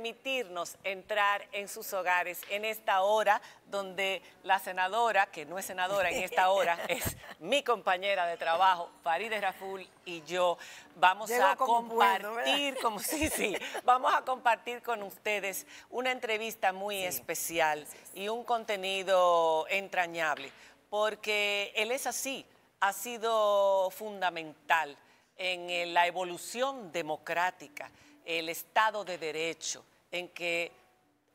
permitirnos entrar en sus hogares en esta hora donde la senadora, que no es senadora en esta hora, es mi compañera de trabajo, Farideh Raful y yo, vamos a compartir, como sí, vamos a compartir con ustedes una entrevista muy especial y un contenido entrañable, porque él es así, ha sido fundamental en la evolución democrática, el Estado de Derecho, en que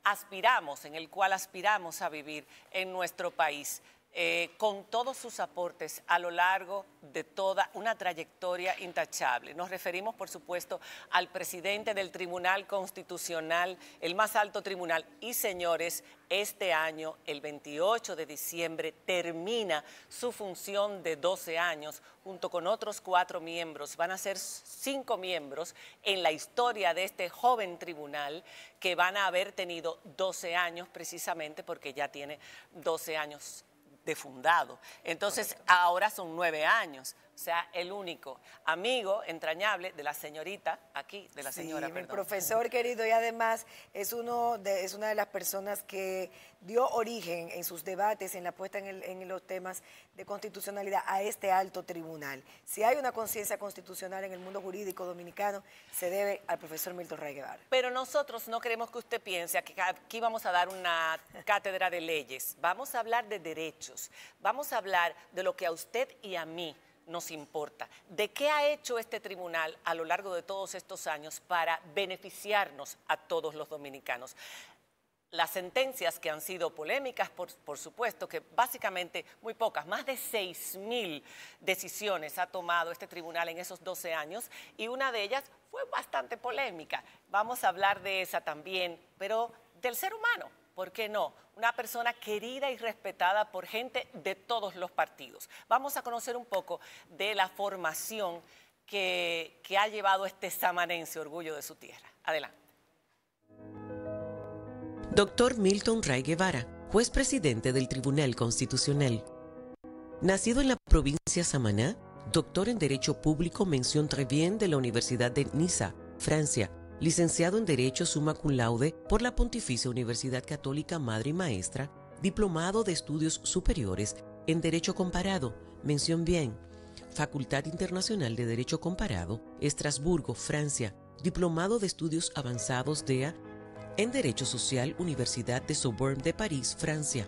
aspiramos, en el cual aspiramos a vivir en nuestro país. Eh, con todos sus aportes a lo largo de toda una trayectoria intachable. Nos referimos, por supuesto, al presidente del Tribunal Constitucional, el más alto tribunal. Y señores, este año, el 28 de diciembre, termina su función de 12 años junto con otros cuatro miembros. Van a ser cinco miembros en la historia de este joven tribunal que van a haber tenido 12 años precisamente porque ya tiene 12 años de fundado. Entonces, ahora son nueve años sea el único amigo entrañable de la señorita aquí, de la sí, señora. Mi profesor querido y además es, uno de, es una de las personas que dio origen en sus debates, en la puesta en, los temas de constitucionalidad a este alto tribunal. Si hay una conciencia constitucional en el mundo jurídico dominicano, se debe al profesor Milton Rey Guevara. Pero nosotros no queremos que usted piense que aquí vamos a dar una cátedra de leyes. Vamos a hablar de derechos. Vamos a hablar de lo que a usted y a mí nos importa. ¿De qué ha hecho este tribunal a lo largo de todos estos años para beneficiarnos a todos los dominicanos? Las sentencias que han sido polémicas, por, supuesto, que básicamente muy pocas, más de 6.000 decisiones ha tomado este tribunal en esos 12 años y una de ellas fue bastante polémica. Vamos a hablar de esa también, pero del ser humano, ¿por qué no? Una persona querida y respetada por gente de todos los partidos. Vamos a conocer un poco de la formación que, ha llevado este samanense orgullo de su tierra. Adelante. Doctor Milton Ray Guevara, juez presidente del Tribunal Constitucional. Nacido en la provincia Samaná, doctor en Derecho Público mención Trevien de la Universidad de Niza, Francia, licenciado en Derecho Summa Cum Laude por la Pontificia Universidad Católica Madre y Maestra, diplomado de estudios superiores en Derecho Comparado, mención bien, Facultad Internacional de Derecho Comparado, Estrasburgo, Francia, diplomado de estudios avanzados DEA en Derecho Social, Universidad de Sorbonne de París, Francia,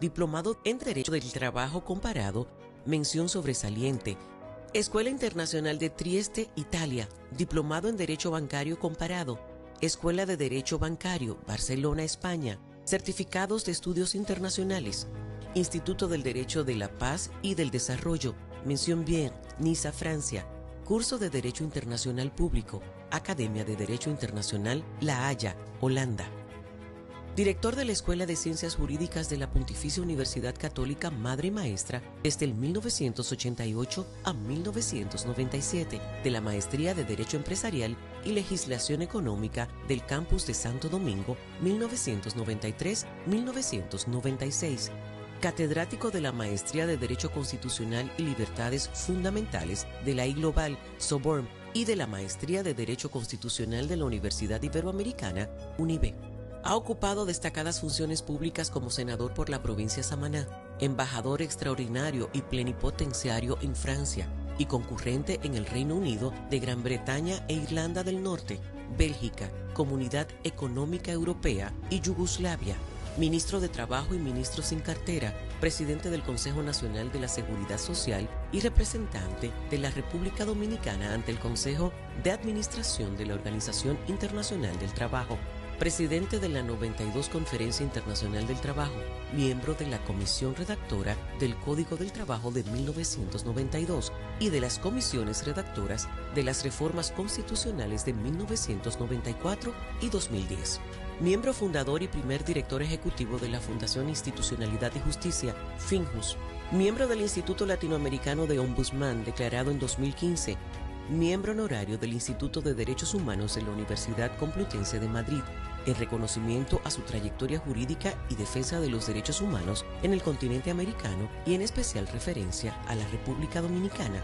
diplomado en Derecho del Trabajo Comparado, mención sobresaliente, Escuela Internacional de Trieste, Italia, Diplomado en Derecho Bancario Comparado, Escuela de Derecho Bancario, Barcelona, España, Certificados de Estudios Internacionales, Instituto del Derecho de la Paz y del Desarrollo, Mención Bien, Niza, Francia, Curso de Derecho Internacional Público, Academia de Derecho Internacional, La Haya, Holanda director de la Escuela de Ciencias Jurídicas de la Pontificia Universidad Católica Madre y Maestra desde el 1988 a 1997, de la Maestría de Derecho Empresarial y Legislación Económica del Campus de Santo Domingo 1993-1996 catedrático de la Maestría de Derecho Constitucional y Libertades Fundamentales de la I Global, Soborn, y de la Maestría de Derecho Constitucional de la Universidad Iberoamericana, UNIBE. Ha ocupado destacadas funciones públicas como senador por la provincia Samaná, embajador extraordinario y plenipotenciario en Francia y concurrente en el Reino Unido de Gran Bretaña e Irlanda del Norte, Bélgica, Comunidad Económica Europea y Yugoslavia. Ministro de Trabajo y Ministro sin cartera, presidente del Consejo Nacional de la Seguridad Social y representante de la República Dominicana ante el Consejo de Administración de la Organización Internacional del Trabajo presidente de la 92 Conferencia Internacional del Trabajo, miembro de la Comisión Redactora del Código del Trabajo de 1992 y de las comisiones redactoras de las reformas constitucionales de 1994 y 2010. Miembro fundador y primer director ejecutivo de la Fundación Institucionalidad y Justicia, FINJUS. Miembro del Instituto Latinoamericano de Ombudsman, declarado en 2015 miembro honorario del Instituto de Derechos Humanos de la Universidad Complutense de Madrid, el reconocimiento a su trayectoria jurídica y defensa de los derechos humanos en el continente americano y en especial referencia a la República Dominicana,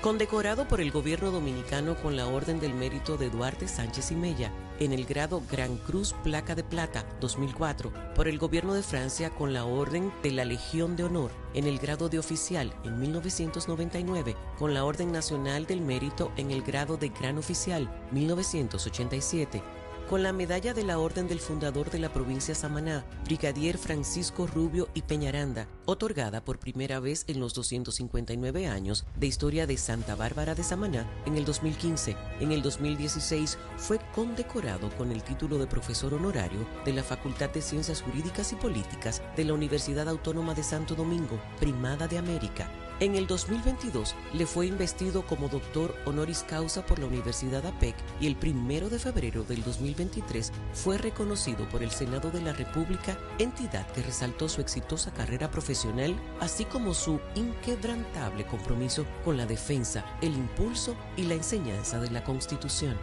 condecorado por el gobierno dominicano con la Orden del Mérito de Duarte Sánchez y Mella, en el grado Gran Cruz Placa de Plata 2004, por el gobierno de Francia con la Orden de la Legión de Honor, en el grado de oficial en 1999, con la Orden Nacional del Mérito en el grado de Gran Oficial 1987 con la medalla de la Orden del Fundador de la provincia Samaná, Brigadier Francisco Rubio y Peñaranda, otorgada por primera vez en los 259 años de historia de Santa Bárbara de Samaná en el 2015. En el 2016 fue condecorado con el título de profesor honorario de la Facultad de Ciencias Jurídicas y Políticas de la Universidad Autónoma de Santo Domingo, Primada de América en el 2022 le fue investido como doctor honoris causa por la Universidad APEC y el 1 de febrero del 2023 fue reconocido por el Senado de la República, entidad que resaltó su exitosa carrera profesional, así como su inquebrantable compromiso con la defensa, el impulso y la enseñanza de la Constitución.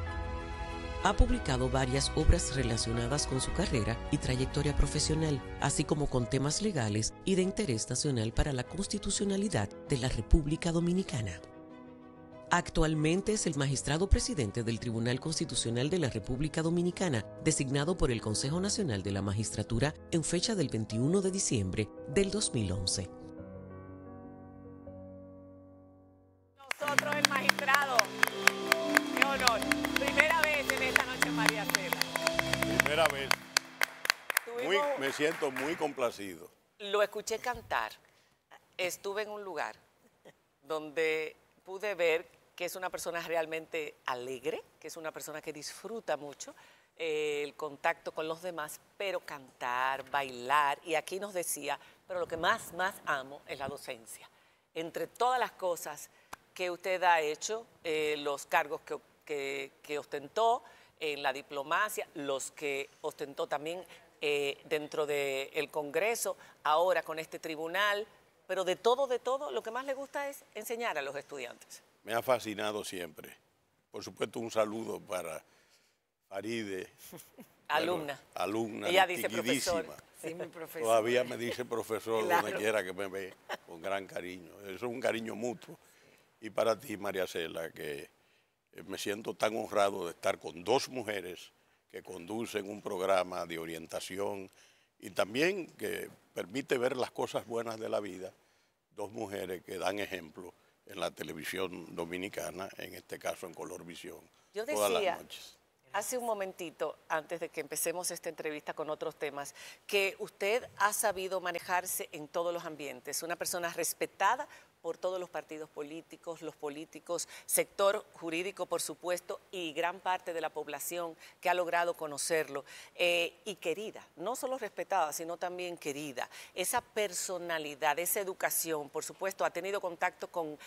Ha publicado varias obras relacionadas con su carrera y trayectoria profesional, así como con temas legales y de interés nacional para la constitucionalidad de la República Dominicana. Actualmente es el magistrado presidente del Tribunal Constitucional de la República Dominicana, designado por el Consejo Nacional de la Magistratura en fecha del 21 de diciembre del 2011. me siento muy complacido. Lo escuché cantar. Estuve en un lugar donde pude ver que es una persona realmente alegre, que es una persona que disfruta mucho eh, el contacto con los demás, pero cantar, bailar, y aquí nos decía, pero lo que más, más amo es la docencia. Entre todas las cosas que usted ha hecho, eh, los cargos que, que ostentó, en la diplomacia, los que ostentó también eh, dentro del Congreso, ahora con este tribunal, pero de todo, de todo, lo que más le gusta es enseñar a los estudiantes. Me ha fascinado siempre. Por supuesto, un saludo para Faride. alumna. alumna. Ella dice profesor. Todavía me dice profesor donde quiera que me ve, con gran cariño. Eso es un cariño mutuo. Y para ti, María Cela, que me siento tan honrado de estar con dos mujeres que conducen un programa de orientación y también que permite ver las cosas buenas de la vida, dos mujeres que dan ejemplo en la televisión dominicana, en este caso en Color Visión, Yo decía, todas las noches. Hace un momentito, antes de que empecemos esta entrevista con otros temas, que usted ha sabido manejarse en todos los ambientes, una persona respetada por todos los partidos políticos, los políticos, sector jurídico, por supuesto, y gran parte de la población que ha logrado conocerlo eh, y querida, no solo respetada, sino también querida. Esa personalidad, esa educación, por supuesto, ha tenido contacto con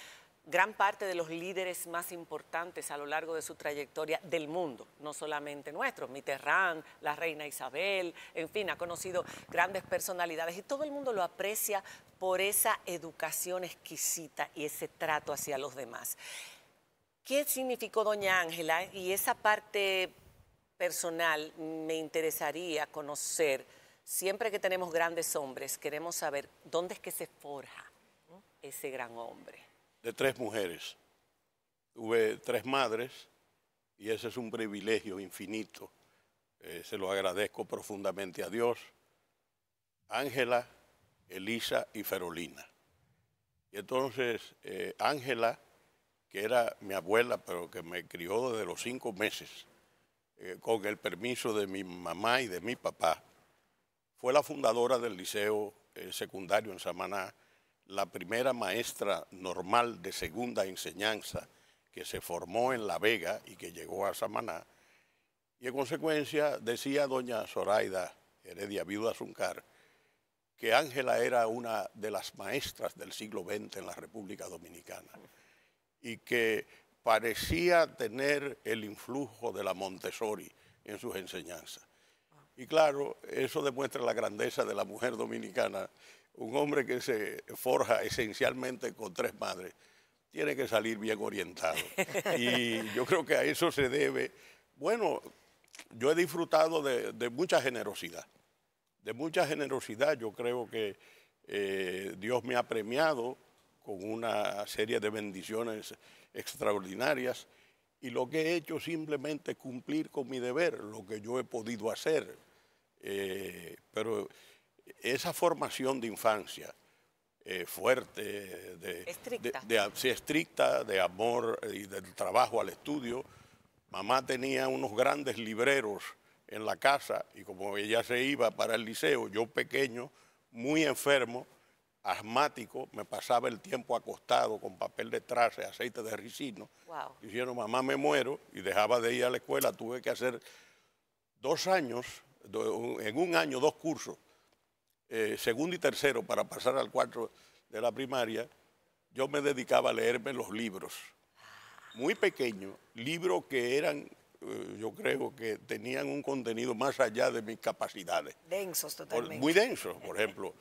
gran parte de los líderes más importantes a lo largo de su trayectoria del mundo, no solamente nuestro, Mitterrand, la reina Isabel, en fin, ha conocido grandes personalidades y todo el mundo lo aprecia por esa educación exquisita y ese trato hacia los demás. ¿Qué significó Doña Ángela? Y esa parte personal me interesaría conocer. Siempre que tenemos grandes hombres, queremos saber dónde es que se forja ese gran hombre de tres mujeres. Tuve tres madres y ese es un privilegio infinito. Eh, se lo agradezco profundamente a Dios. Ángela, Elisa y Ferolina. Y entonces eh, Ángela, que era mi abuela, pero que me crió desde los cinco meses, eh, con el permiso de mi mamá y de mi papá, fue la fundadora del liceo secundario en Samaná, la primera maestra normal de segunda enseñanza que se formó en La Vega y que llegó a Samaná, y en consecuencia decía doña Zoraida Heredia Viuda Zuncar que Ángela era una de las maestras del siglo XX en la República Dominicana y que parecía tener el influjo de la Montessori en sus enseñanzas. Y claro, eso demuestra la grandeza de la mujer dominicana un hombre que se forja esencialmente con tres madres tiene que salir bien orientado. Y yo creo que a eso se debe. Bueno, yo he disfrutado de, mucha generosidad, de mucha generosidad. Yo creo que eh, Dios me ha premiado con una serie de bendiciones extraordinarias y lo que he hecho simplemente cumplir con mi deber, lo que yo he podido hacer. Eh, pero esa formación de infancia eh, fuerte, de, estricta. De, amor y del trabajo al estudio. Mamá tenía unos grandes libreros en la casa y como ella se iba para el liceo, yo pequeño, muy enfermo, asmático, me pasaba el tiempo acostado con papel de trace, aceite de ricino, diciendo, mamá, me muero, y dejaba de ir a la escuela, tuve que hacer dos años, en un año, dos cursos eh, segundo y tercero para pasar al cuarto de la primaria, yo me dedicaba a leerme los libros. Muy pequeños, libros que eran, eh, yo creo que tenían un contenido más allá de mis capacidades. Densos totalmente. muy densos, por ejemplo.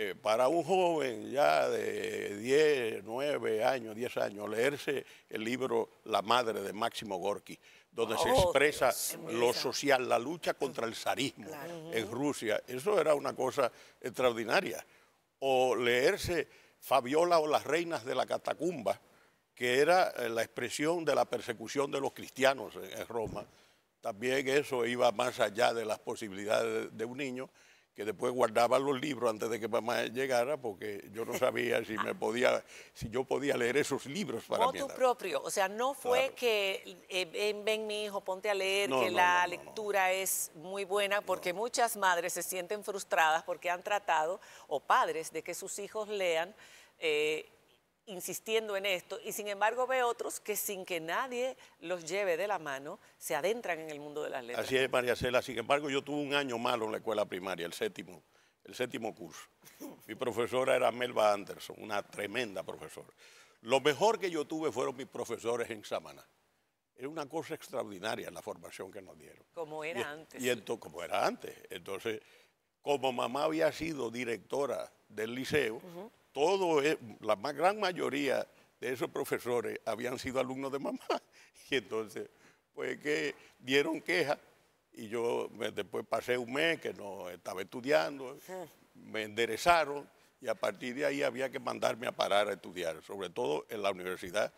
Eh, para un joven ya de 10, 9 años, 10 años, leerse el libro La Madre de Máximo Gorky, donde se oh, expresa lo social, la lucha contra el zarismo en Rusia, eso era una cosa extraordinaria. O leerse Fabiola o las reinas de la catacumba, que era eh, la expresión de la persecución de los cristianos en, Roma. También eso iba más allá de las posibilidades de un niño que después guardaba los libros antes de que mamá llegara, porque yo no sabía si me ah. podía, si yo podía leer esos libros para mí. O tu propio, o sea, no fue que eh, ven, mi hijo, ponte a leer, que la lectura es muy buena, porque muchas madres se sienten frustradas porque han tratado, o padres, de que sus hijos lean. Eh, insistiendo en esto y sin embargo ve otros que sin que nadie los lleve de la mano se adentran en el mundo de las letras. Así es, María Cela. Sin embargo, yo tuve un año malo en la escuela primaria, el séptimo, el séptimo curso. Mi profesora era Melba Anderson, una tremenda profesora. Lo mejor que yo tuve fueron mis profesores en Samaná. Era una cosa extraordinaria la formación que nos dieron. Como era antes. Y entonces, como era antes. Entonces, como mamá había sido directora del liceo, todo, e, la más gran mayoría de esos profesores habían sido alumnos de mamá. Y entonces, pues que dieron queja y yo después pasé un mes que no estaba estudiando, me enderezaron y a partir de ahí había que mandarme a parar a estudiar, sobre todo en la universidad.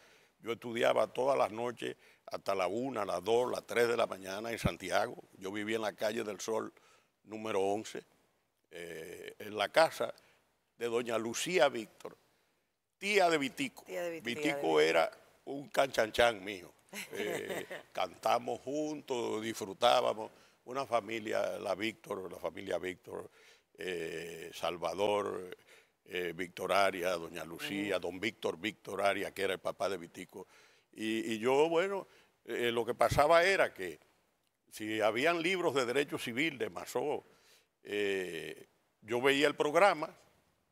Yo estudiaba todas las noches hasta la una, las dos, las tres de la mañana en Santiago. Yo vivía en la calle del Sol número 11. Eh, en la casa de doña Lucía Víctor, tía de Vitico. Vitico, era un canchanchan mío. Eh, cantamos juntos, disfrutábamos. Una familia, la Víctor, la familia Víctor, eh, Salvador, eh, Víctor Aria, doña Lucía, don Víctor Víctor Aria, que era el papá de Vitico. Y, y yo, bueno, lo que pasaba era que si habían libros de derecho civil de Masó, yo veía el programa,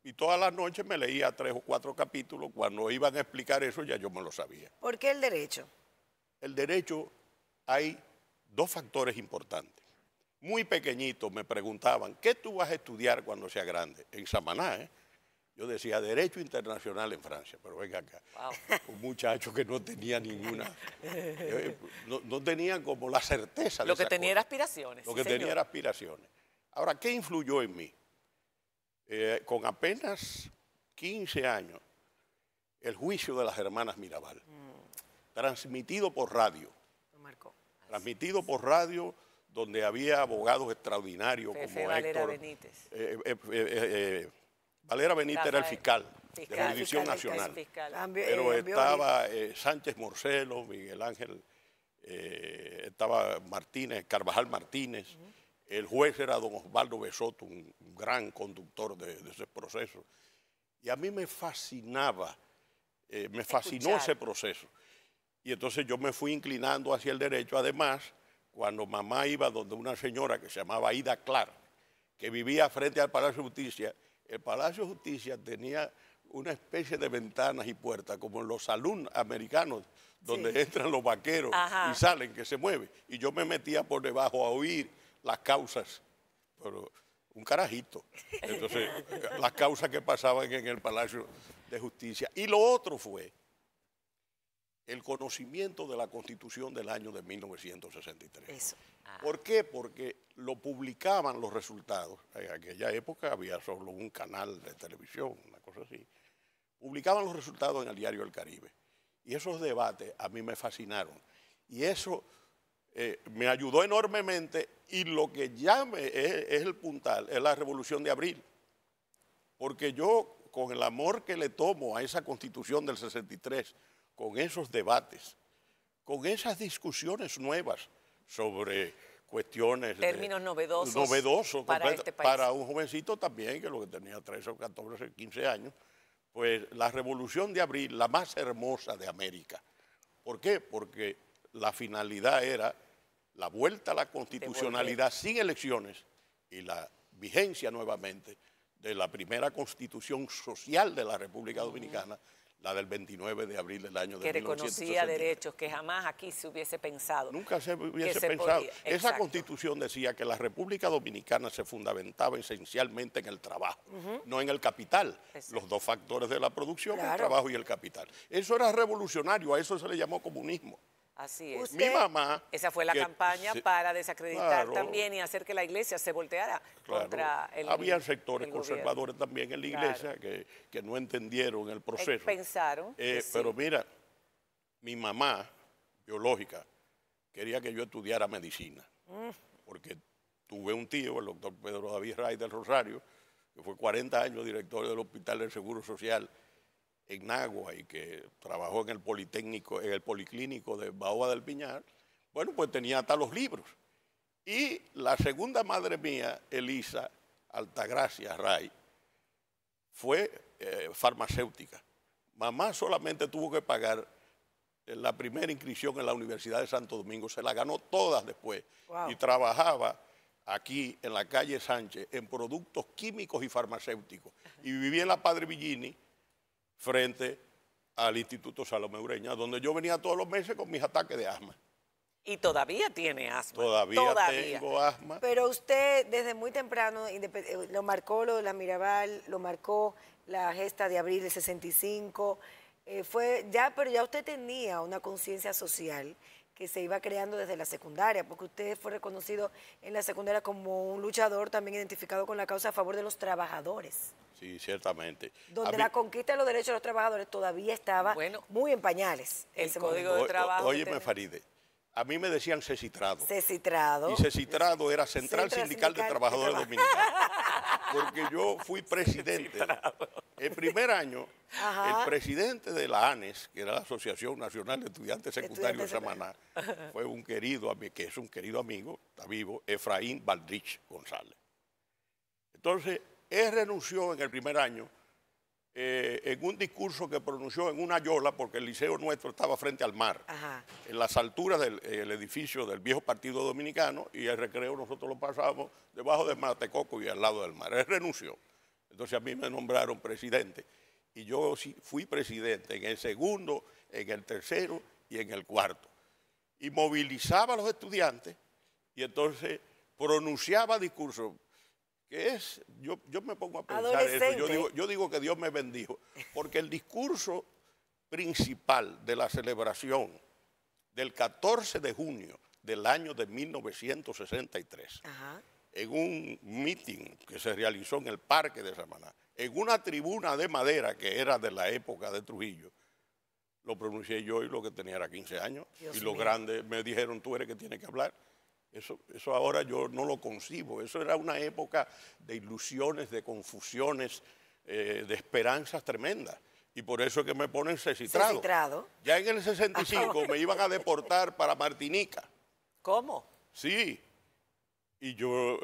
y todas las noches me leía tres o cuatro capítulos. Cuando iban a explicar eso ya yo me lo sabía. ¿Por qué el derecho? El derecho hay dos factores importantes. Muy pequeñitos me preguntaban, ¿qué tú vas a estudiar cuando seas grande? En Samaná, ¿eh? Yo decía Derecho Internacional en Francia, pero venga acá. Un muchacho que no tenía ninguna. Eh, no, tenían tenía como la certeza Lo que tenía era aspiraciones. Lo que tenía era aspiraciones. Ahora, ¿qué influyó en mí? Eh, con apenas 15 años, el juicio de las hermanas Mirabal, mm. transmitido por radio. Transmitido por radio, donde había abogados extraordinarios como Valera Héctor, Benítez. Eh, eh, Valera Benítez era el fiscal, de jurisdicción nacional. pero estaba Sánchez Morcelo, Miguel Ángel, estaba Martínez, Carvajal Martínez. El juez era don Osvaldo Besoto, un gran conductor de, ese proceso. Y a mí me fascinaba, eh, me fascinó ese proceso. Y entonces yo me fui inclinando hacia el derecho. Además, cuando mamá iba donde una señora que se llamaba Ida Clark, que vivía frente al Palacio de Justicia, el Palacio de Justicia tenía una especie de ventanas y puertas, como en los salones americanos, donde entran los vaqueros y salen, que se mueve, Y yo me metía por debajo a oír las causas, pero un carajito. Entonces, las causas que pasaban en el Palacio de Justicia. Y lo otro fue el conocimiento de la Constitución del año de 1963. Ah. ¿Por qué? Porque lo publicaban los resultados. En aquella época había solo un canal de televisión, una cosa así. Publicaban los resultados en el diario El Caribe. Y esos debates a mí me fascinaron. Y eso eh, me ayudó enormemente y lo que ya es, el puntal, es la revolución de abril. Porque yo, con el amor que le tomo a esa constitución del 63, con esos debates, con esas discusiones nuevas sobre cuestiones... Términos novedosos. Novedosos para, este país. para un jovencito también, que lo que tenía 13 o 14, 15 años, pues la revolución de abril, la más hermosa de América. ¿Por qué? Porque la finalidad era la vuelta a la constitucionalidad sin elecciones y la vigencia nuevamente de la primera constitución social de la República Dominicana, la del 29 de abril del año de Que reconocía derechos que jamás aquí se hubiese pensado. Nunca se hubiese pensado. Esa constitución decía que la República Dominicana se fundamentaba esencialmente en el trabajo, no en el capital. Los dos factores de la producción, el trabajo y el capital. Eso era revolucionario, a eso se le llamó comunismo. Así es. Mi mamá. Esa fue la campaña para desacreditar también y hacer que la iglesia se volteara contra el Había sectores conservadores también en la iglesia que, no entendieron el proceso. Pensaron. Eh, pero mira, mi mamá biológica quería que yo estudiara medicina. Mm. Porque tuve un tío, el doctor Pedro David Ray del Rosario, que fue 40 años director del Hospital del Seguro Social en Nagua y que trabajó en el Politécnico, en el Policlínico de Baoba del Piñar, bueno, pues tenía hasta los libros. Y la segunda madre mía, Elisa Altagracia Ray, fue eh, farmacéutica. Mamá solamente tuvo que pagar eh, la primera inscripción en la Universidad de Santo Domingo, se la ganó todas después y trabajaba aquí en la calle Sánchez en productos químicos y farmacéuticos. Y vivía en la Padre Villini frente al Instituto Salomé Ureña, donde yo venía todos los meses con mis ataques de asma. Y todavía tiene asma. Todavía, tengo asma. Pero usted desde muy temprano eh, lo marcó lo de la Mirabal, lo marcó la gesta de abril de 65. Eh, fue ya, pero ya usted tenía una conciencia social que se iba creando desde la secundaria, porque usted fue reconocido en la secundaria como un luchador también identificado con la causa a favor de los trabajadores. Sí, ciertamente. Donde la conquista de los derechos de los trabajadores todavía estaba muy en pañales. El Código de Trabajo. óyeme, Faride. A mí me decían Cecitrado. Cecitrado. Y Cecitrado era Central Sindical, de Trabajadores Dominicanos. porque yo fui presidente. El primer año, el presidente de la ANES, que era la Asociación Nacional de Estudiantes Secundarios de Samaná, fue un querido, que es un querido amigo, está vivo, Efraín Valdrich González. Entonces, él renunció en el primer año eh, en un discurso que pronunció en una yola, porque el liceo nuestro estaba frente al mar, en las alturas del edificio del viejo partido dominicano, y el recreo nosotros lo pasábamos debajo del Matecoco y al lado del mar. Él renunció. Entonces a mí me nombraron presidente. Y yo fui presidente en el segundo, en el tercero y en el cuarto. Y movilizaba a los estudiantes y entonces pronunciaba discursos que es, yo, yo me pongo a pensar eso, yo digo, que Dios me bendijo, porque el discurso principal de la celebración del 14 de junio del año de 1963, en un meeting que se realizó en el Parque de Samaná, en una tribuna de madera que era de la época de Trujillo, lo pronuncié yo y lo que tenía era 15 años, y los grandes me dijeron, tú eres que tiene que hablar. Eso, ahora yo no lo concibo. Eso era una época de ilusiones, de confusiones, eh, de esperanzas tremendas. Y por eso es que me ponen cecitrado. Ya en el 65 ah, me iban a deportar para Martinica. ¿Cómo? Sí. Y, yo,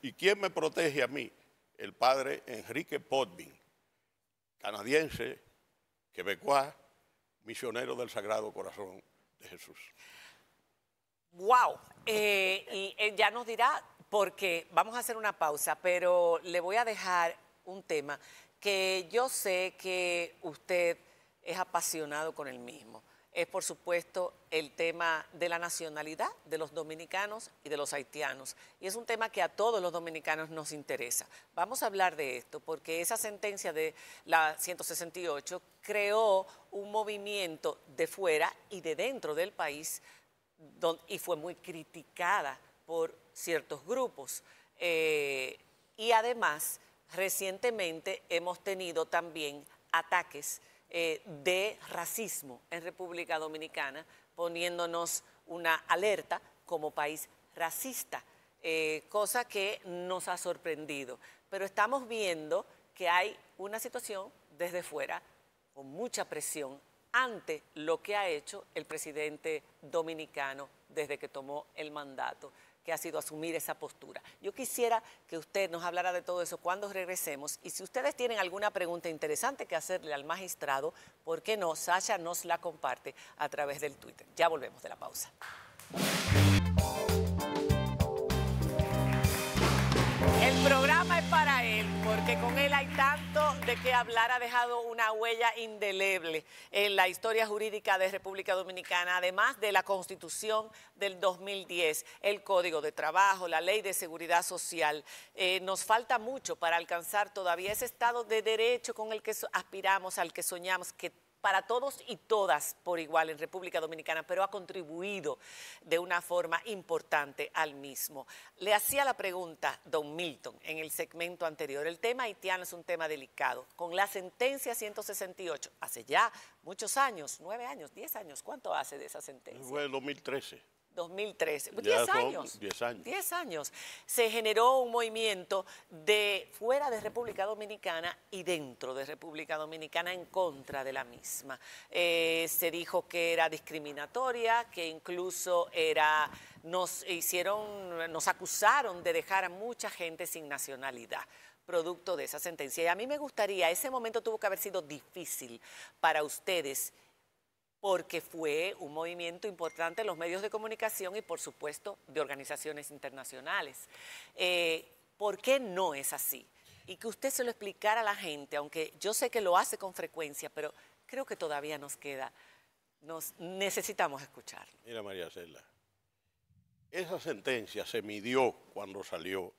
y, quién me protege a mí? El padre Enrique Podvin, canadiense, quebecuá, misionero del Sagrado Corazón de Jesús. ¡Wow! Eh, y eh, ya nos dirá, porque vamos a hacer una pausa, pero le voy a dejar un tema que yo sé que usted es apasionado con el mismo. Es, por supuesto, el tema de la nacionalidad de los dominicanos y de los haitianos. Y es un tema que a todos los dominicanos nos interesa. Vamos a hablar de esto porque esa sentencia de la 168 creó un movimiento de fuera y de dentro del país y fue muy criticada por ciertos grupos. Eh, y además, recientemente hemos tenido también ataques eh, de racismo en República Dominicana, poniéndonos una alerta como país racista, eh, cosa que nos ha sorprendido. Pero estamos viendo que hay una situación desde fuera con mucha presión ante lo que ha hecho el presidente dominicano desde que tomó el mandato, que ha sido asumir esa postura. Yo quisiera que usted nos hablara de todo eso cuando regresemos y si ustedes tienen alguna pregunta interesante que hacerle al magistrado, ¿por qué no? Sasha nos la comparte a través del Twitter. Ya volvemos de la pausa. El programa que con él hay tanto de qué hablar, ha dejado una huella indeleble en la historia jurídica de República Dominicana, además de la Constitución del 2010, el Código de Trabajo, la Ley de Seguridad Social. Eh, nos falta mucho para alcanzar todavía ese estado de derecho con el que aspiramos, al que soñamos, que para todos y todas por igual en República Dominicana, pero ha contribuido de una forma importante al mismo. Le hacía la pregunta, don Milton, en el segmento anterior. El tema haitiano es un tema delicado. Con la sentencia 168, hace ya muchos años, nueve años, diez años, ¿cuánto hace de esa sentencia? Fue el 2013. 2013, 10 pues, años. 10 años. Se generó un movimiento de fuera de República Dominicana y dentro de República Dominicana en contra de la misma. Eh, se dijo que era discriminatoria, que incluso era nos hicieron nos acusaron de dejar a mucha gente sin nacionalidad producto de esa sentencia. Y a mí me gustaría, ese momento tuvo que haber sido difícil para ustedes porque fue un movimiento importante en los medios de comunicación y por supuesto de organizaciones internacionales. Eh, ¿Por qué no es así? Y que usted se lo explicara a la gente, aunque yo sé que lo hace con frecuencia, pero creo que todavía nos queda, nos necesitamos escucharlo. Mira María Cela, esa sentencia se midió cuando salió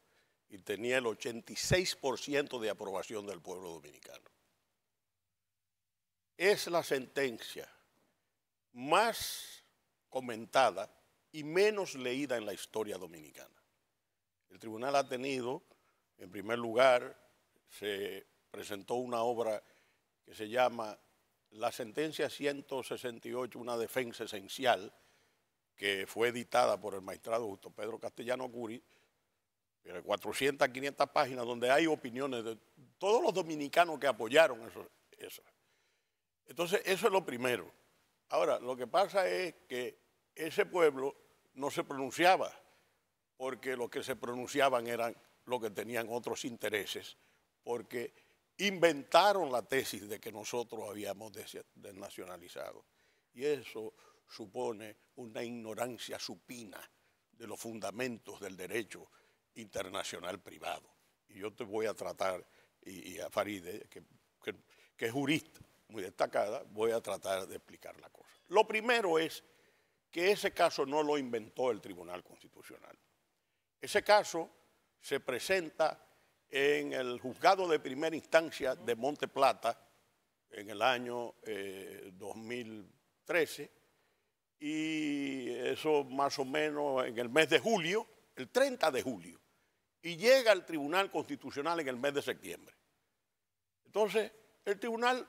y tenía el 86% de aprobación del pueblo dominicano. Es la sentencia más comentada y menos leída en la historia dominicana. El tribunal ha tenido, en primer lugar, se presentó una obra que se llama La sentencia 168, una defensa esencial, que fue editada por el magistrado Justo Pedro Castellano Curi, 400, 500 páginas, donde hay opiniones de todos los dominicanos que apoyaron eso. eso. Entonces, eso es lo primero. Ahora, lo que pasa es que ese pueblo no se pronunciaba, porque lo que se pronunciaban eran los que tenían otros intereses, porque inventaron la tesis de que nosotros habíamos desnacionalizado. Y eso supone una ignorancia supina de los fundamentos del derecho internacional privado. Y yo te voy a tratar, y, a Faride, que es jurista, muy destacada, voy a tratar de explicar la cosa. Lo primero es que ese caso no lo inventó el Tribunal Constitucional. Ese caso se presenta en el juzgado de primera instancia de Monte Plata en el año 2013 eh, y eso más o menos en el mes de julio, el 30 de julio, y llega al Tribunal Constitucional en el mes de septiembre. Entonces, el Tribunal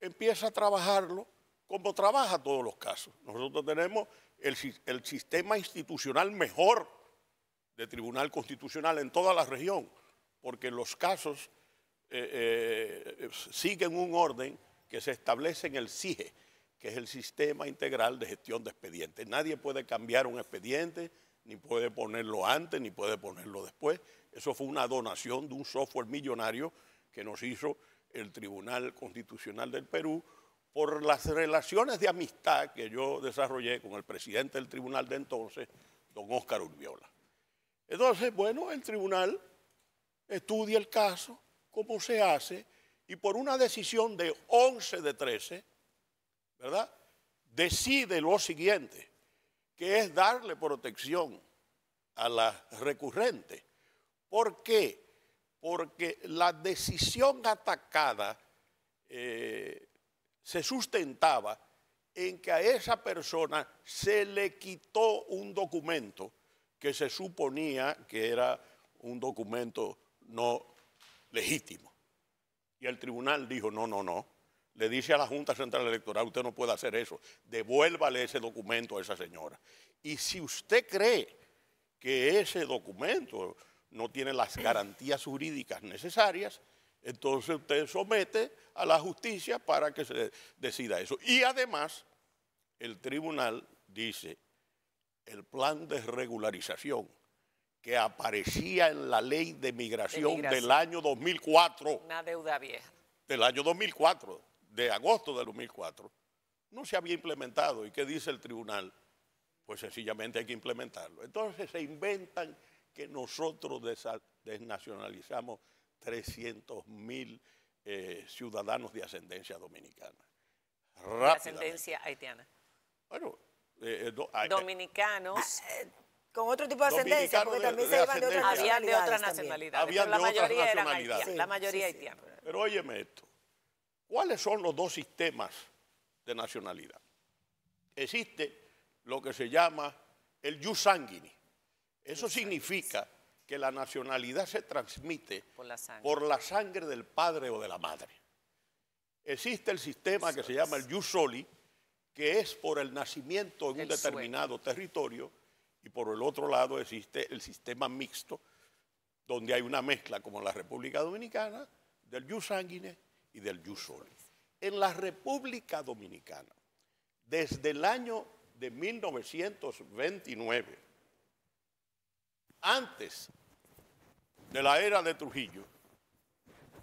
empieza a trabajarlo como trabaja todos los casos. Nosotros tenemos el, sistema institucional mejor de Tribunal Constitucional en toda la región, porque los casos eh, eh, siguen un orden que se establece en el CIGE, que es el Sistema Integral de Gestión de Expedientes. Nadie puede cambiar un expediente, ni puede ponerlo antes, ni puede ponerlo después. Eso fue una donación de un software millonario que nos hizo el Tribunal Constitucional del Perú por las relaciones de amistad que yo desarrollé con el presidente del tribunal de entonces, don Óscar Urbiola. Entonces, bueno, el tribunal estudia el caso, cómo se hace, y por una decisión de 11 de 13, ¿verdad? Decide lo siguiente, que es darle protección a la recurrente. ¿Por qué? porque la decisión atacada eh, se sustentaba en que a esa persona se le quitó un documento que se suponía que era un documento no legítimo. Y el tribunal dijo, no, no, no, le dice a la Junta Central Electoral, usted no puede hacer eso, devuélvale ese documento a esa señora. Y si usted cree que ese documento no tiene las garantías jurídicas necesarias, entonces usted somete a la justicia para que se decida eso. Y además, el tribunal dice, el plan de regularización que aparecía en la ley de migración, del año 2004. Una deuda vieja. Del año 2004, de agosto del 2004, no se había implementado. ¿Y qué dice el tribunal? Pues sencillamente hay que implementarlo. Entonces se inventan que nosotros desnacionalizamos 300.000 eh, ciudadanos de ascendencia dominicana. De ascendencia haitiana. Bueno, eh, eh, dominicanos. Ah, con otro tipo de ascendencia, porque también se iban de, otra nacionalidad. Habían de otras nacionalidades. la mayoría la mayoría haitiana. Pero óyeme esto. ¿Cuáles son los dos sistemas de nacionalidad? Existe lo que se llama el yusanguini, eso significa que la nacionalidad se transmite por la, sangre del padre o de la madre. Existe el sistema que se llama el jus soli, que es por el nacimiento en un determinado territorio, y por el otro lado existe el sistema mixto, donde hay una mezcla, como en la República Dominicana, del jus sanguine y del jus soli. En la República Dominicana, desde el año de 1929, antes de la era de Trujillo,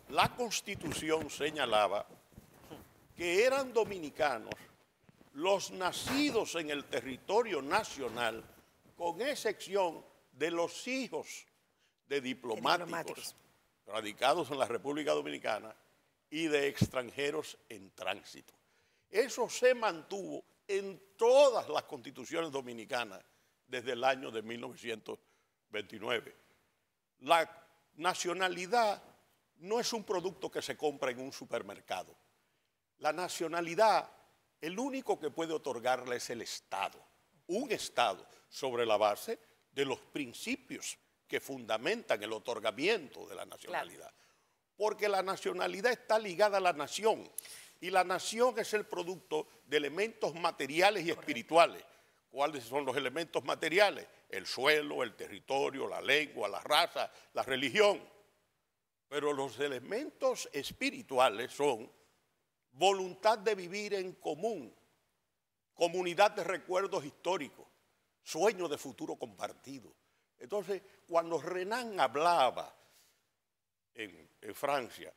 la constitución señalaba que eran dominicanos los nacidos en el territorio nacional, con excepción de los hijos de diplomáticos, radicados en la República Dominicana y de extranjeros en tránsito. Eso se mantuvo en todas las constituciones dominicanas desde el año de 1900. 29. La nacionalidad no es un producto que se compra en un supermercado. La nacionalidad, el único que puede otorgarla es el Estado. Un Estado sobre la base de los principios que fundamentan el otorgamiento de la nacionalidad. Porque la nacionalidad está ligada a la nación y la nación es el producto de elementos materiales y espirituales cuáles son los elementos materiales, el suelo, el territorio, la lengua, la raza, la religión. Pero los elementos espirituales son voluntad de vivir en común, comunidad de recuerdos históricos, sueño de futuro compartido. Entonces, cuando Renan hablaba en, en Francia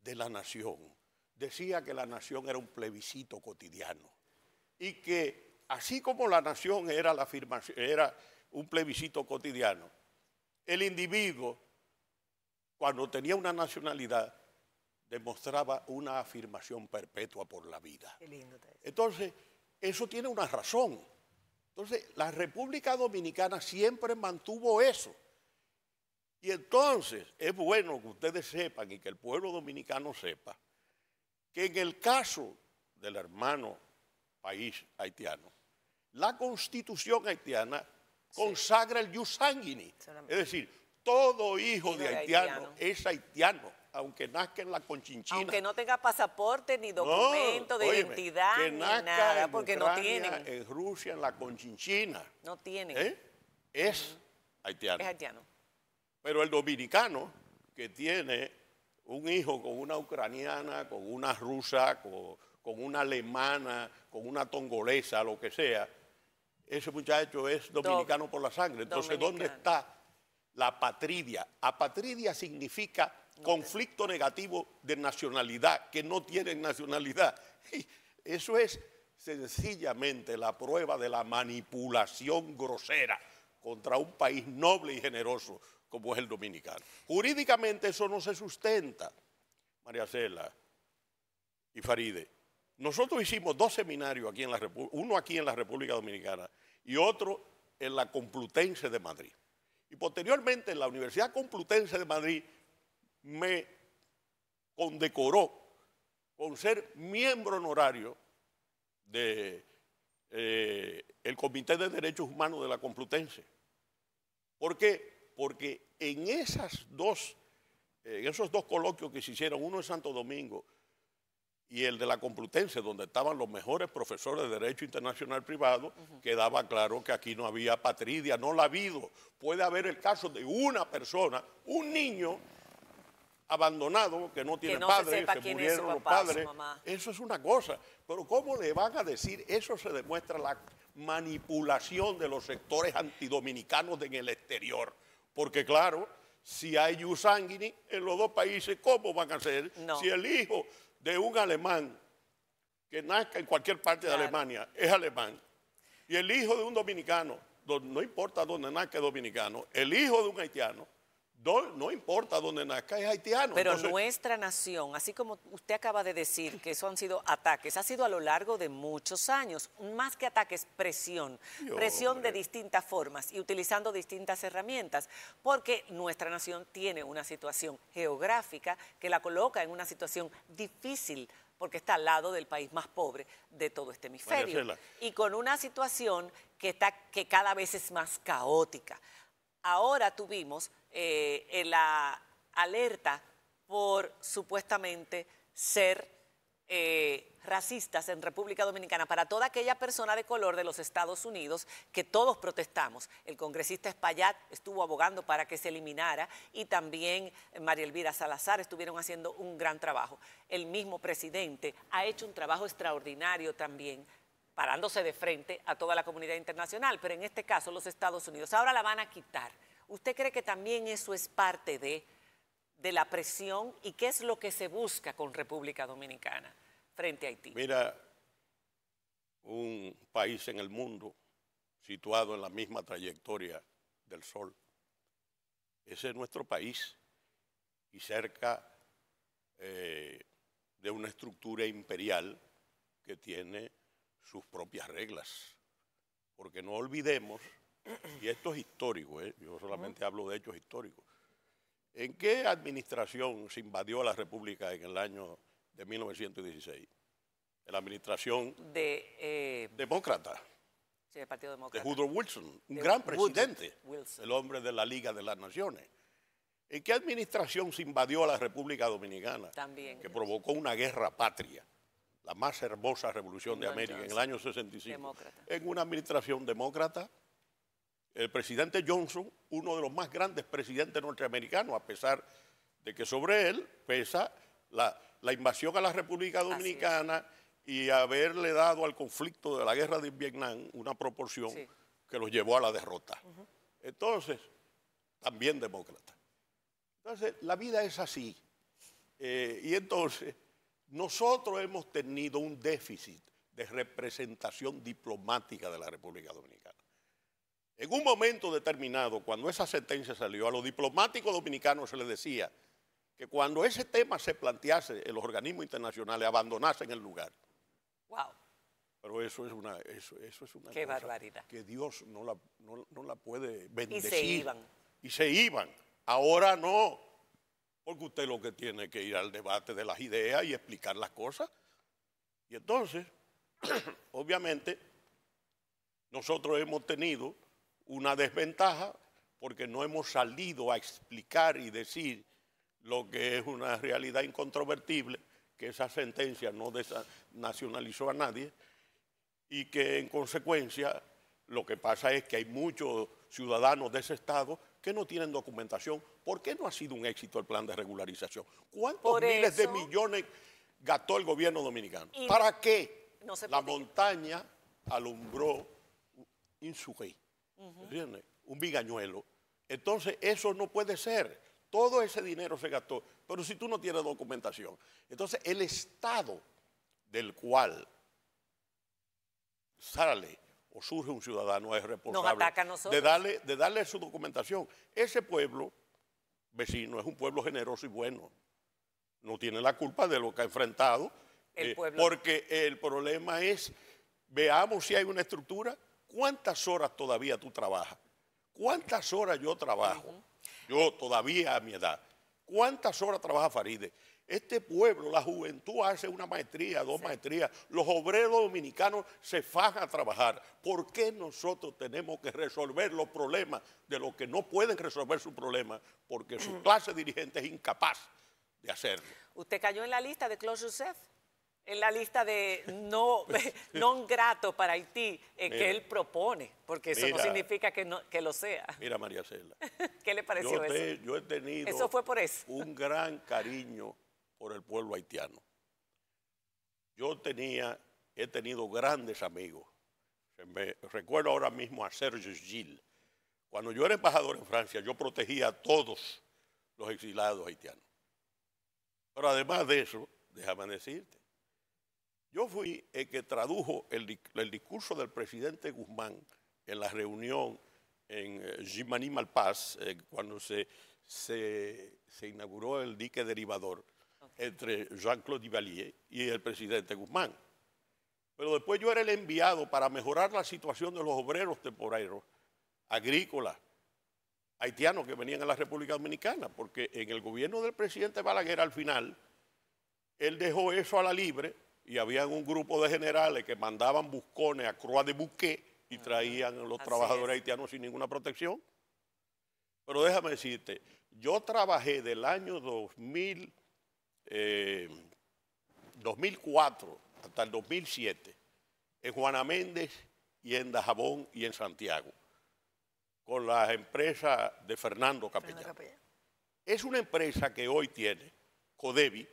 de la nación, decía que la nación era un plebiscito cotidiano y que así como la nación era, un plebiscito cotidiano, el individuo, cuando tenía una nacionalidad, demostraba una afirmación perpetua por la vida. Entonces, eso tiene una razón. Entonces, la República Dominicana siempre mantuvo eso. Y entonces es bueno que ustedes sepan y que el pueblo dominicano sepa que en el caso del hermano país haitiano, la constitución haitiana consagra el jus Es decir, todo hijo, de, haitiano es haitiano aunque nazca en la conchinchina. Aunque no tenga pasaporte, ni documento de identidad, ni nada, porque no tiene. En Rusia, en la conchinchina. No tiene, ¿Eh? Es haitiano. Es haitiano. Pero el dominicano, que tiene un hijo con una ucraniana, con una rusa, con una alemana, con una tongolesa, lo que sea, ese muchacho es dominicano por la sangre. Entonces, ¿dónde está la patridia? Apatridia significa conflicto negativo de nacionalidad, que no tienen nacionalidad. eso es sencillamente la prueba de la manipulación grosera contra un país noble y generoso como es el dominicano. Jurídicamente eso no se sustenta, María Cela y Faride. Nosotros hicimos dos seminarios aquí en la uno aquí en la República Dominicana y otro en la Complutense de Madrid. Y posteriormente en la Universidad Complutense de Madrid me condecoró con ser miembro honorario del de, eh, Comité de Derechos Humanos de la Complutense. ¿Por qué? Porque en, esas dos, eh, en esos dos coloquios que se hicieron, uno en Santo Domingo y el de la Complutense, donde estaban los mejores profesores de Derecho Internacional Privado, quedaba claro que aquí no había patria, no la ha habido. Puede haber el caso de una persona, un niño abandonado, que no tiene padre, se, murieron los padres. Eso es una cosa. Pero ¿cómo le van a decir? Eso se demuestra la manipulación de los sectores antidominicanos en el exterior. Porque claro, si hay sanguini en los dos países, ¿cómo van a ser? Si el hijo de un alemán que nazca en cualquier parte de Alemania, es alemán. Y el hijo de un dominicano, no importa dónde nazca dominicano, el hijo de un haitiano no, importa dónde nazca, es haitiano. Pero nuestra nación, así como usted acaba de decir que eso han sido ataques, ha sido a lo largo de muchos años, más que ataques, presión, presión de distintas formas y utilizando distintas herramientas, porque nuestra nación tiene una situación geográfica que la coloca en una situación difícil porque está al lado del país más pobre de todo este hemisferio. Y con una situación que, está, que cada vez es más caótica ahora tuvimos eh, la alerta por supuestamente ser eh, racistas en República Dominicana para toda aquella persona de color de los Estados Unidos que todos protestamos. El congresista Espaillat estuvo abogando para que se eliminara y también María Elvira Salazar estuvieron haciendo un gran trabajo. El mismo presidente ha hecho un trabajo extraordinario también parándose de frente a toda la comunidad internacional, pero en este caso los Estados Unidos. Ahora la van a quitar. ¿Usted cree que también eso es parte de, la presión y qué es lo que se busca con República Dominicana frente a Haití? Mira, un país en el mundo situado en la misma trayectoria del Sol. Ese es nuestro país y cerca eh, de una estructura imperial que tiene sus propias reglas. Porque no olvidemos, y esto es histórico, eh, yo solamente hablo de hechos históricos, ¿en qué administración se invadió la República en el año de 1916? En la administración de, eh, demócrata. Sí, el Partido Demócrata. De Woodrow Wilson, un gran presidente, el hombre de la Liga de las Naciones. ¿En qué administración se invadió a la República Dominicana? También. Que provocó una guerra patria la más hermosa revolución de América en el año 65, en una administración demócrata. El presidente Johnson, uno de los más grandes presidentes norteamericanos, a pesar de que sobre él pesa la, invasión a la República Dominicana y haberle dado al conflicto de la guerra de Vietnam una proporción que los llevó a la derrota. Entonces, también demócrata. Entonces, la vida es así. Eh, y entonces, nosotros hemos tenido un déficit de representación diplomática de la República Dominicana. En un momento determinado, cuando esa sentencia salió, a los diplomáticos dominicanos se les decía que cuando ese tema se plantease, los organismos internacionales abandonasen el lugar. ¡Wow! Pero eso es una, eso, es una Qué barbaridad. que Dios no la, no, no la puede bendecir. Y se iban. Y se iban. Ahora no. Porque usted lo que tiene que ir al debate de las ideas y explicar las cosas. Y entonces, obviamente, nosotros hemos tenido una desventaja porque no hemos salido a explicar y decir lo que es una realidad incontrovertible, que esa sentencia no nacionalizó a nadie y que en consecuencia lo que pasa es que hay muchos ciudadanos de ese estado no tienen documentación. ¿Por qué no ha sido un éxito el plan de regularización? ¿Cuántos miles de millones gastó el gobierno dominicano? ¿Para qué? la montaña alumbró un un vigañuelo. Entonces, eso no puede ser. Todo ese dinero se gastó, pero si tú no tienes documentación. Entonces, el Estado del cual sale o surge un ciudadano es responsable de, darle, de darle su documentación. Ese pueblo vecino es un pueblo generoso y bueno. No tiene la culpa de lo que ha enfrentado. Eh, porque el problema es, veamos si hay una estructura, cuántas horas todavía tú trabajas, cuántas horas yo trabajo, yo todavía a mi edad, cuántas horas trabaja Faride, este pueblo, la juventud hace una maestría, dos maestrías. Los obreros dominicanos se fajan a trabajar. ¿Por qué nosotros tenemos que resolver los problemas de los que no pueden resolver sus problemas? Porque su mm. clase dirigente es incapaz de hacerlo. ¿Usted cayó en la lista de Claude Joseph? en la lista de no, no grato para Haití eh, que él propone, porque eso no significa que, lo sea. Mira, María Cela. ¿Qué le pareció yo eso? yo he tenido un gran cariño por el pueblo haitiano. Yo tenía, he tenido grandes amigos. recuerdo ahora mismo a Sergio Gil. Cuando yo era embajador en Francia, yo protegía a todos los exilados haitianos. Pero además de eso, déjame decirte, yo fui el que tradujo el, discurso del presidente Guzmán en la reunión en Jimaní eh, Malpaz, eh, cuando se inauguró el dique derivador entre Jean-Claude Duvalier y el presidente Guzmán. Pero después yo era el enviado para mejorar la situación de los obreros temporeros, agrícolas, haitianos que venían a la República Dominicana, porque en el gobierno del presidente Balaguer al final, él dejó eso a la libre y había un grupo de generales que mandaban buscones a Croix de Bouquet y traían a los trabajadores haitianos sin ninguna protección. Pero déjame decirte, yo trabajé del año 2000 2004 eh, hasta el 2007 en Juana Méndez y en Dajabón y en Santiago, con la empresa de Fernando Capellán. Es una empresa que hoy tiene, Codevi,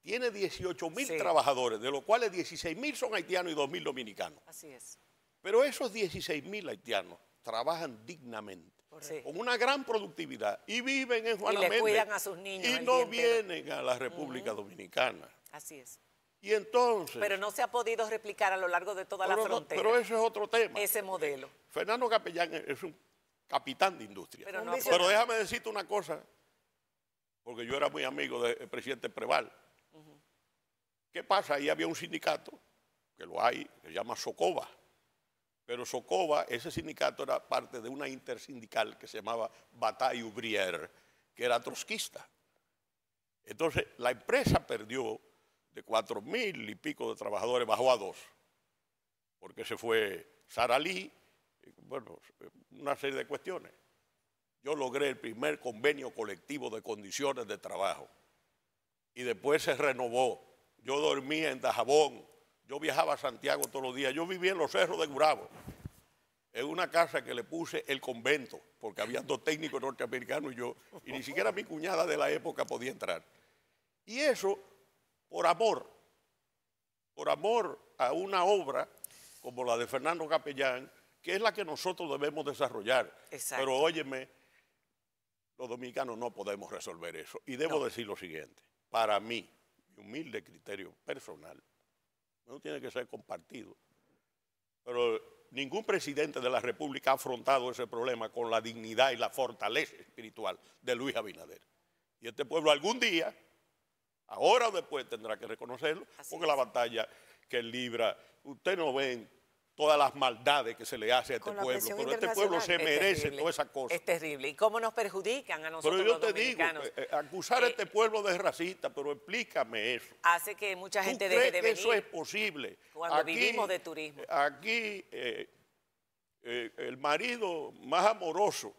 tiene 18 mil trabajadores, de los cuales 16 mil son haitianos y 2 mil dominicanos. Así es. Pero esos 16 mil haitianos trabajan dignamente con una gran productividad y viven en Juan y y no vienen a la República Dominicana. Así es. Y entonces. Pero no se ha podido replicar a lo largo de toda la frontera. pero ese es otro tema. Ese modelo. Fernando Capellán es un capitán de industria. Pero, déjame decirte una cosa, porque yo era muy amigo del presidente Preval. ¿Qué pasa? Ahí había un sindicato, que lo hay, que se llama Socoba. Pero Socova, ese sindicato era parte de una intersindical que se llamaba Bataille Ouvrière, que era trotskista. Entonces, la empresa perdió de cuatro mil y pico de trabajadores, bajó a dos, porque se fue Saralí, bueno, una serie de cuestiones. Yo logré el primer convenio colectivo de condiciones de trabajo y después se renovó. Yo dormía en Dajabón yo viajaba a Santiago todos los días. Yo vivía en los cerros de Gurabo, en una casa que le puse el convento, porque había dos técnicos norteamericanos y yo, y ni siquiera mi cuñada de la época podía entrar. Y eso por amor, por amor a una obra como la de Fernando Capellán, que es la que nosotros debemos desarrollar. Pero óyeme, los dominicanos no podemos resolver eso. Y debo decir lo siguiente, para mí, mi humilde criterio personal, no tiene que ser compartido. Pero ningún presidente de la República ha afrontado ese problema con la dignidad y la fortaleza espiritual de Luis Abinader. Y este pueblo algún día, ahora o después, tendrá que reconocerlo, porque la batalla que libra, usted no ven todas las maldades que se le hace a este pueblo. Pero este pueblo se merece toda esa cosa. Es terrible. ¿Y cómo nos perjudican a nosotros pero yo te Digo, eh, acusar a este eh, pueblo de racista, pero explícame eso. Hace que mucha gente debe deje de venir. eso es posible. Cuando vivimos de turismo. Aquí eh, el marido más amoroso,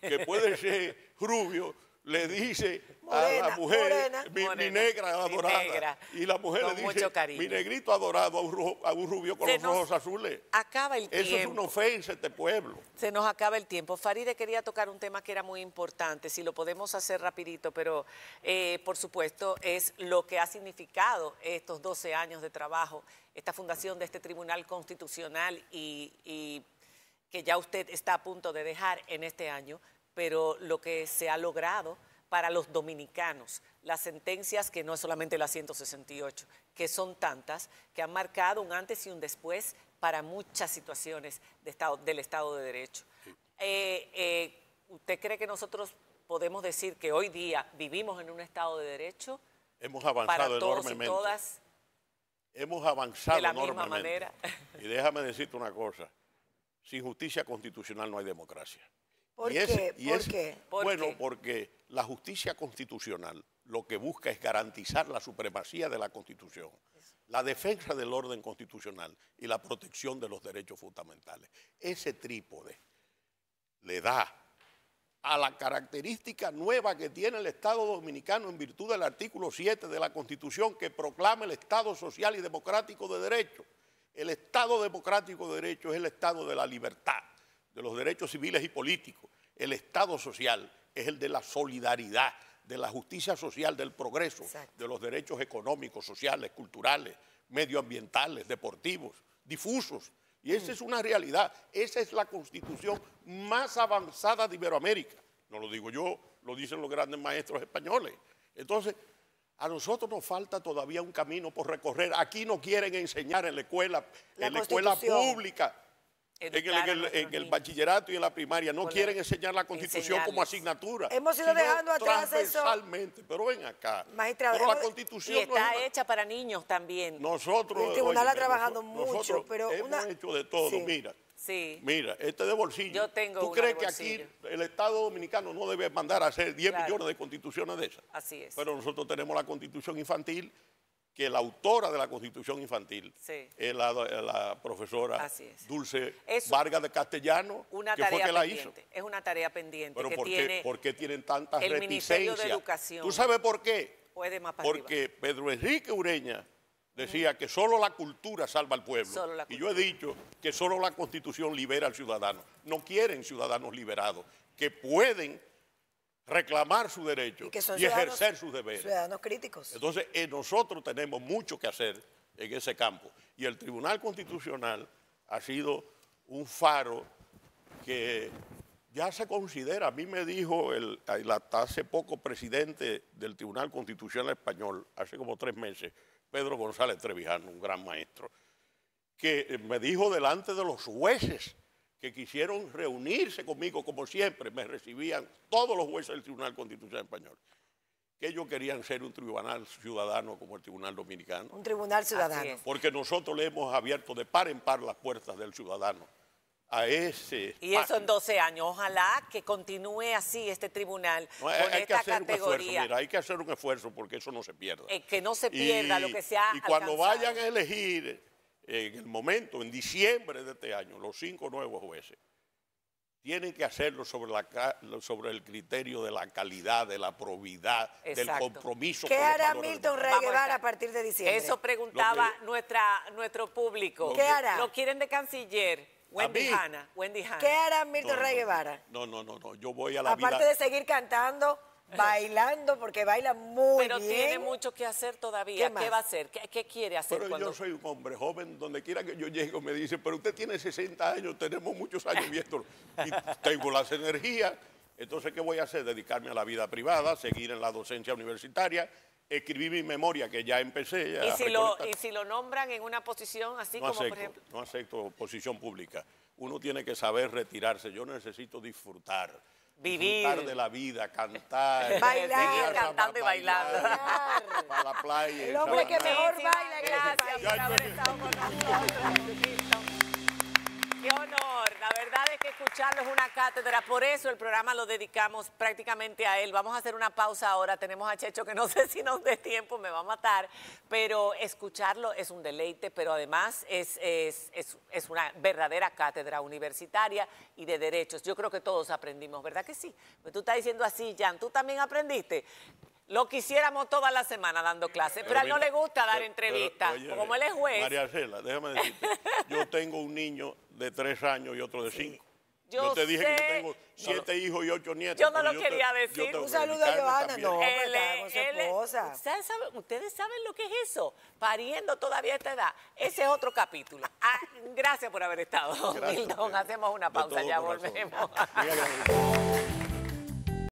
que puede ser rubio, le dice a la mujer, mi, negra adorada. y la mujer le dice, mi negrito adorado a un, rubio con los ojos azules. Acaba el tiempo. es una ofensa este pueblo. Se nos acaba el tiempo. Faride quería tocar un tema que era muy importante, si lo podemos hacer rapidito, pero eh, por supuesto es lo que ha significado estos 12 años de trabajo, esta fundación de este Tribunal Constitucional y que ya usted está a punto de dejar en este año pero lo que se ha logrado para los dominicanos, las sentencias que no es solamente la 168, que son tantas, que han marcado un antes y un después para muchas situaciones del Estado de Derecho. Eh, eh, ¿Usted cree que nosotros podemos decir que hoy día vivimos en un Estado de Derecho? Hemos avanzado para todos enormemente. Y todas Hemos avanzado de la misma manera. Y déjame decirte una cosa, sin justicia constitucional no hay democracia. ¿Por qué? bueno, porque la justicia constitucional lo que busca es garantizar la supremacía de la Constitución, la defensa del orden constitucional y la protección de los derechos fundamentales. Ese trípode le da a la característica nueva que tiene el Estado dominicano en virtud del artículo 7 de la Constitución que proclama el Estado social y democrático de derecho. El Estado democrático de derecho es el Estado de la libertad de los derechos civiles y políticos, el Estado social es el de la solidaridad, de la justicia social, del progreso, de los derechos económicos, sociales, culturales, medioambientales, deportivos, difusos. Y esa mm. es una realidad, esa es la constitución más avanzada de Iberoamérica. No lo digo yo, lo dicen los grandes maestros españoles. Entonces, a nosotros nos falta todavía un camino por recorrer. Aquí no quieren enseñar en la escuela, en la escuela pública en el, bachillerato y en la primaria. No quieren enseñar la constitución como asignatura. Hemos ido dejando atrás eso. Pero ven acá. pero la constitución. está hecha para niños también. Nosotros. El tribunal ha trabajado mucho, pero. Hemos hecho de todo, mira. Mira, este de bolsillo. Yo tengo ¿Tú crees que aquí el Estado Dominicano no debe mandar a hacer 10 millones de constituciones de esas? Así es. Pero nosotros tenemos la constitución infantil que la autora de la Constitución Infantil es la, profesora Dulce Vargas de Castellano, que fue que la hizo. Es una tarea pendiente. Pero ¿por, qué, tienen tantas reticencias? ¿Tú sabes por qué? Puede Porque Pedro Enrique Ureña decía que solo la cultura salva al pueblo. Y yo he dicho que solo la Constitución libera al ciudadano. No quieren ciudadanos liberados, que pueden reclamar sus derechos y, ejercer sus deberes. Ciudadanos críticos. Entonces, eh, nosotros tenemos mucho que hacer en ese campo. Y el Tribunal Constitucional ha sido un faro que ya se considera, a mí me dijo el, hace poco presidente del Tribunal Constitucional Español, hace como tres meses, Pedro González Trevijano, un gran maestro, que me dijo delante de los jueces que quisieron reunirse conmigo, como siempre, me recibían todos los jueces del Tribunal Constitucional Español, que ellos querían ser un tribunal ciudadano como el Tribunal Dominicano. Un tribunal ciudadano. Porque nosotros le hemos abierto de par en par las puertas del ciudadano a ese. Y eso en 12 años. Ojalá que continúe así este tribunal hay, que hacer Un esfuerzo, hay que hacer un esfuerzo porque eso no se pierda. Eh, que no se pierda lo que sea. Y cuando vayan a elegir en el momento, en diciembre de este año, los cinco nuevos jueces, tienen que hacerlo sobre, la, sobre el criterio de la calidad, de la probidad, del compromiso. ¿Qué hará Milton Rey Guevara a partir de diciembre? Eso preguntaba nuestro público. ¿Qué hará? Lo quieren de canciller. Wendy Hanna, ¿Qué hará Milton no, Rey Guevara? No, no, no, no, yo voy a la Aparte de seguir cantando bailando porque baila muy Pero bien. Pero tiene mucho que hacer todavía. ¿Qué, va a hacer? ¿Qué, quiere hacer? Pero yo soy un hombre joven, donde quiera que yo llegue me dice, pero usted tiene 60 años, tenemos muchos años Y tengo las energías, entonces ¿qué voy a hacer? Dedicarme a la vida privada, seguir en la docencia universitaria, escribir mi memoria, que ya empecé. ¿Y, si lo, nombran en una posición así como, por ejemplo? No acepto posición pública. Uno tiene que saber retirarse. Yo necesito disfrutar. Vivir. Cantar de la vida, cantar. Bailar, cantando y bailando. para la playa. El hombre que mejor baila, gracias por haber estado con nosotros. Qué honor. La verdad es que escucharlo es una cátedra, por eso el programa lo dedicamos prácticamente a él. Vamos a hacer una pausa ahora, tenemos a Checho que no sé si nos dé tiempo, me va a matar, pero escucharlo es un deleite, pero además es, es, es una verdadera cátedra universitaria y de derechos. Yo creo que todos aprendimos, ¿verdad que sí? Pues tú estás diciendo así, Jan, tú también aprendiste. Lo quisiéramos toda la semana dando clases, pero, a él no le gusta dar entrevistas. Como él es juez. María Cela, déjame decirte, yo tengo un niño de tres años y otro de cinco. Yo, te dije que yo tengo siete hijos y ocho nietos. Yo no lo quería decir. Un saludo a Johanna, no, él, él, ¿ustedes saben, lo que es eso? Pariendo todavía a esta edad. Ese es otro capítulo. Ah, gracias por haber estado, Hacemos una pausa, ya volvemos.